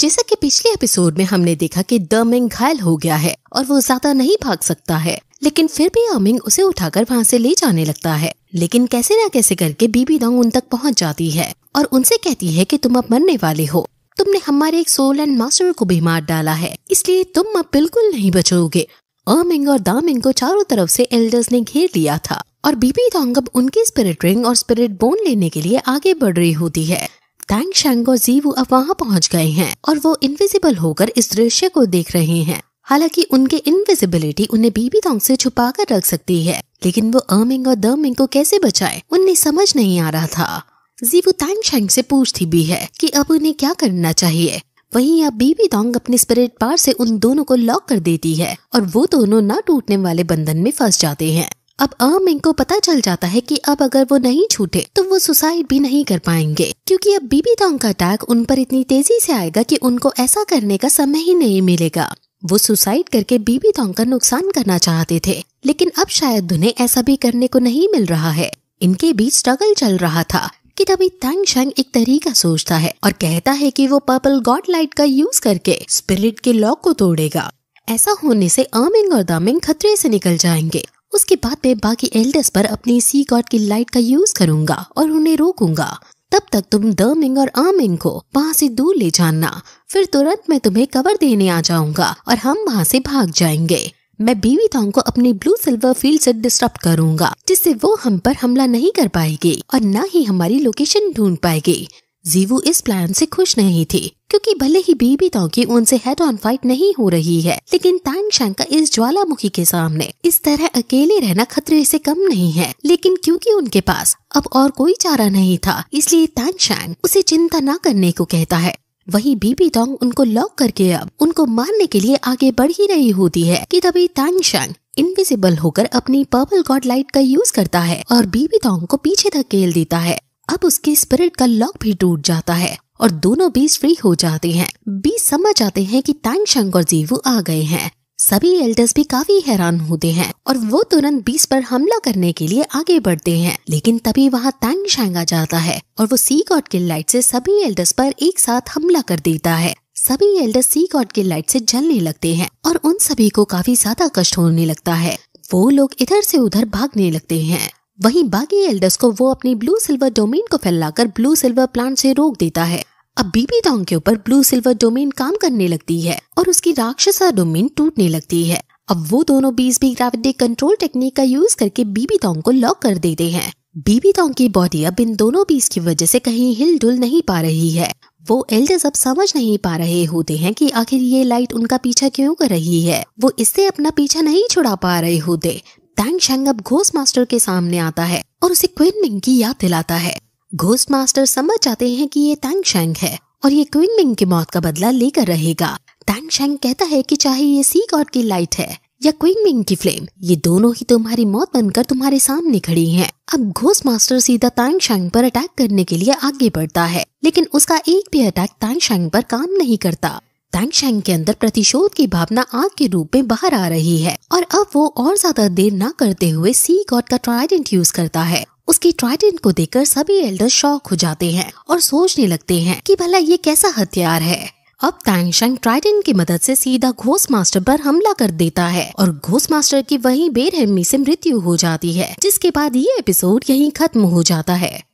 जैसा कि पिछले एपिसोड में हमने देखा कि दमिंग घायल हो गया है और वो ज्यादा नहीं भाग सकता है लेकिन फिर भी अमिंग उसे उठाकर वहाँ से ले जाने लगता है लेकिन कैसे ना कैसे करके बीबी दोंग उन तक पहुँच जाती है और उनसे कहती है कि तुम अब मरने वाले हो तुमने हमारे एक सोल एंड मास्टर को भी मार डाला है इसलिए तुम अब बिल्कुल नहीं बचोगे अमिंग और दामिंग को चारों तरफ से एल्डर्स ने घेर लिया था और बीबी दोंग अब उनकी स्पिरिट रिंग और स्पिरिट बोन लेने के लिए आगे बढ़ रही होती है तैंग शेंगो जीवू अब वहाँ पहुँच गए हैं और वो इनविजिबल होकर इस दृश्य को देख रहे हैं हालांकि उनके इनविजिबिलिटी उन्हें बीबी टोंग से छुपा कर रख सकती है लेकिन वो अमिंग और दमिंग को कैसे बचाए उन्हें समझ नहीं आ रहा था जीवू तैंग शेंग से पूछती भी है कि अब उन्हें क्या करना चाहिए वहीं अब बीबी दोंग अपने स्पिरिट पार से उन दोनों को लॉक कर देती है और वो दोनों ना टूटने वाले बंधन में फंस जाते हैं अब अमिंग को पता चल जाता है कि अब अगर वो नहीं छूटे तो वो सुसाइड भी नहीं कर पाएंगे क्योंकि अब बीबी डोंग का अटैक उन पर इतनी तेजी से आएगा कि उनको ऐसा करने का समय ही नहीं मिलेगा वो सुसाइड करके बीबी डोंग का नुकसान करना चाहते थे लेकिन अब शायद उन्हें ऐसा भी करने को नहीं मिल रहा है इनके बीच स्ट्रगल चल रहा था कि तभी तंग शंग एक तरीका सोचता है और कहता है कि वो पर्पल गॉड लाइट का यूज करके स्पिरिट के लॉक को तोड़ेगा ऐसा होने से अमिंग और दामिंग खतरे से निकल जाएंगे उसके बाद मैं बाकी एल्डर्स पर अपनी सी गॉड की लाइट का यूज करूंगा और उन्हें रोकूंगा तब तक तुम दमिंग और आमिंग को वहाँ से दूर ले जाना फिर तुरंत मैं तुम्हें कवर देने आ जाऊंगा और हम वहाँ से भाग जाएंगे मैं बीवी थॉन्ग को अपने ब्लू सिल्वर फील्ड से डिस्टर्ब करूंगा जिससे वो हम पर हमला नहीं कर पाएगी और न ही हमारी लोकेशन ढूंढ पाएगी जीवू इस प्लान से खुश नहीं थी क्योंकि भले ही बीबी तो की उनसे हेड ऑन फाइट नहीं हो रही है लेकिन तांग शंका इस ज्वालामुखी के सामने इस तरह अकेले रहना खतरे से कम नहीं है लेकिन क्योंकि उनके पास अब और कोई चारा नहीं था इसलिए तांग शांग उसे चिंता न करने को कहता है वही बीबी डोंग उनको लॉक करके अब उनको मारने के लिए आगे बढ़ ही रही होती है कि तभी तांग शांग इनविजिबल होकर अपनी पर्पल गॉड लाइट का यूज करता है और बीबी डोंग को पीछे धकेल देता है अब उसके स्पिरिट का लॉक भी टूट जाता है और दोनों बीस फ्री हो जाते हैं बीस समझ आते हैं कि तैंग शंग और जीवू आ गए हैं सभी एल्डर्स भी काफी हैरान होते हैं और वो तुरंत बीस पर हमला करने के लिए आगे बढ़ते हैं लेकिन तभी वहाँ तैंग शैंग आ जाता है और वो सी गॉड की लाइट से सभी एल्डर्स पर एक साथ हमला कर देता है सभी एल्डर्स सी गॉड की लाइट से जलने लगते हैं और उन सभी को काफी ज्यादा कष्ट होने लगता है वो लोग इधर से उधर भागने लगते हैं वहीं बाकी एल्डर्स को वो अपनी ब्लू सिल्वर डोमेन को फैलाकर ब्लू सिल्वर प्लांट से रोक देता है अब बीबी डॉन्ग के ऊपर ब्लू सिल्वर डोमेन काम करने लगती है और उसकी राक्षसा डोमेन टूटने लगती है अब वो दोनों बीस भी ग्राविटी कंट्रोल टेक्निक का यूज करके बीबी डॉन्ग को लॉक कर देते हैं बीबी डॉन्ग की बॉडी अब इन दोनों बीस की वजह से कहीं हिल डुल नहीं पा रही है वो एल्डर्स अब समझ नहीं पा रहे होते हैं कि आखिर ये लाइट उनका पीछा क्यों कर रही है वो इससे अपना पीछा नहीं छुड़ा पा रहे होते टैंग शेंग अब घोस्ट मास्टर के सामने आता है और उसे क्विन मिंग की याद दिलाता है घोस्ट मास्टर समझ जाते हैं कि ये टैंग शेंग है और ये क्विन मिंग की मौत का बदला लेकर रहेगा टैंग शेंग कहता है कि चाहे ये सी गॉड की लाइट है या क्विन मिंग की फ्लेम ये दोनों ही तुम्हारी मौत बनकर तुम्हारे सामने खड़ी हैं। अब घोस्ट मास्टर सीधा तांग पर अटैक करने के लिए आगे बढ़ता है लेकिन उसका एक भी अटैक तांग पर काम नहीं करता तैंगशैंग के अंदर प्रतिशोध की भावना आग के रूप में बाहर आ रही है और अब वो और ज्यादा देर न करते हुए सी गॉड का ट्राइडेंट यूज करता है उसकी ट्राइडेंट को देखकर सभी एल्डर शॉक हो जाते हैं और सोचने लगते हैं कि भला ये कैसा हथियार है अब तैंगशंग ट्राइडेंट की मदद से सीधा घोष मास्टर पर हमला कर देता है और घोष मास्टर की वही बेरहमी से मृत्यु हो जाती है जिसके बाद ये एपिसोड यहीं खत्म हो जाता है